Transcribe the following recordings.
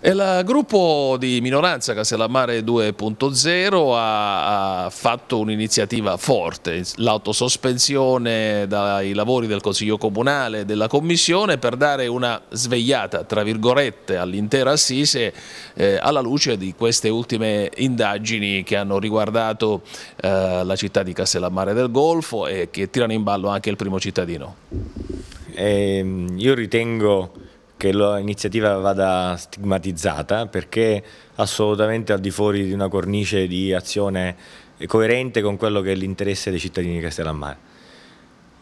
Il gruppo di minoranza Castellammare 2.0 ha, fatto un'iniziativa forte, l'autosospensione dai lavori del Consiglio Comunale e della Commissione per dare una svegliata, tra virgolette, all'intera assise eh, alla luce di queste ultime indagini che hanno riguardato eh, la città di Castellammare del Golfo e che tirano in ballo anche il primo cittadino. Eh, io ritengo che l'iniziativa vada stigmatizzata perché assolutamente al di fuori di una cornice di azione coerente con quello che è l'interesse dei cittadini di Castellammare.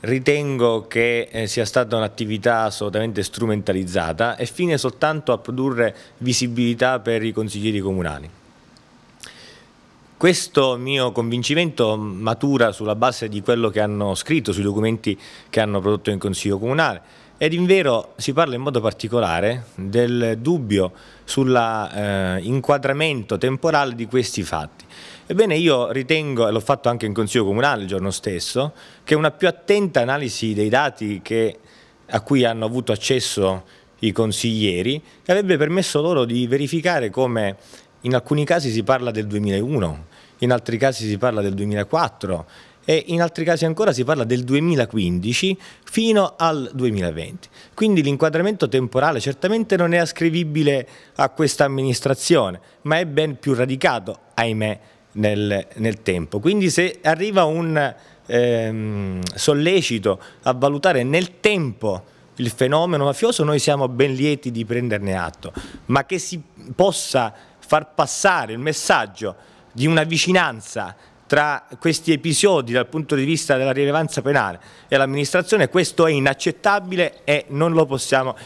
Ritengo che eh, sia stata un'attività assolutamente strumentalizzata e fine soltanto a produrre visibilità per i consiglieri comunali. Questo mio convincimento matura sulla base di quello che hanno scritto sui documenti che hanno prodotto in Consiglio Comunale, ed in vero si parla in modo particolare del dubbio sull'inquadramento eh, temporale di questi fatti. Ebbene io ritengo, e l'ho fatto anche in Consiglio Comunale il giorno stesso, che una più attenta analisi dei dati che, a cui hanno avuto accesso i consiglieri avrebbe permesso loro di verificare come in alcuni casi si parla del 2001, in altri casi si parla del 2004 e in altri casi ancora si parla del 2015 fino al 2020. Quindi l'inquadramento temporale certamente non è ascrivibile a questa amministrazione, ma è ben più radicato, ahimè, nel, nel tempo. Quindi se arriva un ehm, sollecito a valutare nel tempo il fenomeno mafioso, noi siamo ben lieti di prenderne atto, ma che si possa far passare il messaggio di una vicinanza tra questi episodi dal punto di vista della rilevanza penale e l'amministrazione, questo è inaccettabile e non lo possiamo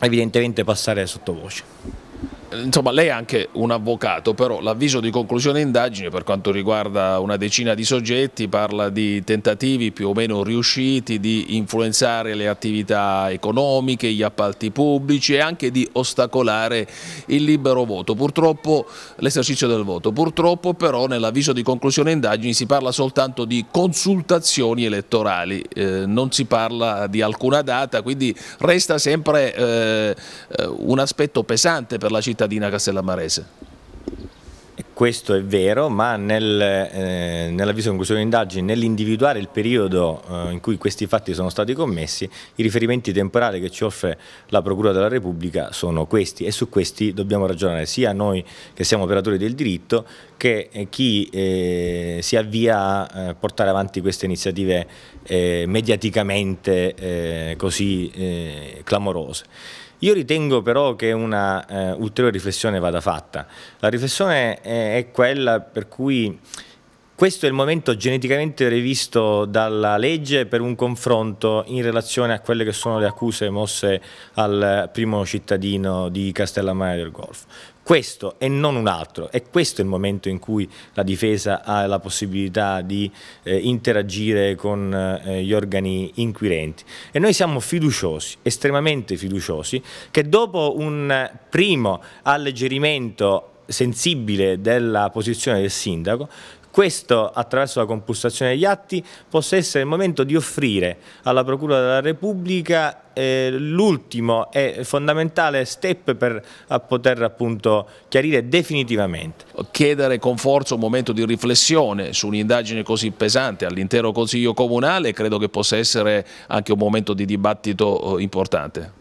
evidentemente passare sottovoce insomma lei è anche un avvocato, però l'avviso di conclusione indagine per quanto riguarda una decina di soggetti parla di tentativi più o meno riusciti di influenzare le attività economiche, gli appalti pubblici e anche di ostacolare il libero voto, purtroppo l'esercizio del voto. Purtroppo però nell'avviso di conclusione indagine si parla soltanto di consultazioni elettorali, eh, non si parla di alcuna data, quindi resta sempre eh, eh un aspetto pesante per la città cittadina castellamarese. Questo è vero, ma nel, eh, nell'avviso di conclusione di indagini, nell'individuare il periodo eh, in cui questi fatti sono stati commessi, i riferimenti temporali che ci offre la Procura della Repubblica sono questi e su questi dobbiamo ragionare sia noi che siamo operatori del diritto che eh, chi eh, si avvia a eh, portare avanti queste iniziative eh, mediaticamente così clamorose. Io ritengo però che una eh, ulteriore riflessione vada fatta. La riflessione è, eh, è quella per cui questo è il momento geneticamente rivisto dalla legge per un confronto in relazione a quelle che sono le accuse mosse al primo cittadino di Castellammare del Golfo questo e non un altro è questo il momento in cui la difesa ha la possibilità di eh, interagire con eh, gli organi inquirenti e noi siamo fiduciosi, estremamente fiduciosi che dopo un primo alleggerimento sensibile della posizione del sindaco questo, attraverso la compulsazione degli atti, possa essere il momento di offrire alla Procura della Repubblica eh, l'ultimo e fondamentale step per poter appunto, chiarire definitivamente. Chiedere con forza un momento di riflessione su un'indagine così pesante all'intero Consiglio Comunale credo che possa essere anche un momento di dibattito eh, importante.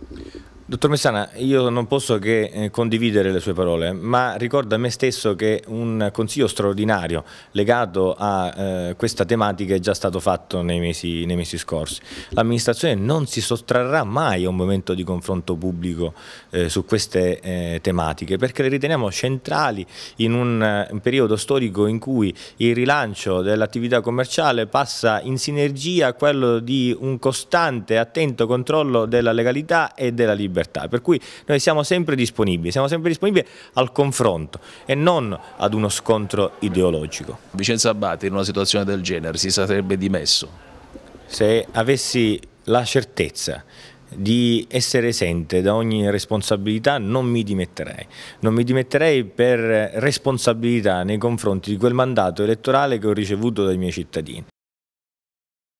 Dottor Messana, io non posso che eh, condividere le sue parole, ma ricordo a me stesso che un consiglio straordinario legato a eh, questa tematica è già stato fatto nei mesi, nei mesi scorsi. L'amministrazione non si sottrarrà mai a un momento di confronto pubblico eh, su queste eh, tematiche, perché le riteniamo centrali in un, un eh, periodo storico in cui il rilancio dell'attività commerciale passa in sinergia a quello di un costante, e attento controllo della legalità e della libertà libertà, per cui noi siamo sempre disponibili, siamo sempre disponibili al confronto e non ad uno scontro ideologico. Vicenza Abbate in una situazione del genere si sarebbe dimesso? Se avessi la certezza di essere esente da ogni responsabilità non mi dimetterei. Non mi dimetterei per responsabilità nei confronti di quel mandato elettorale che ho ricevuto dai miei cittadini.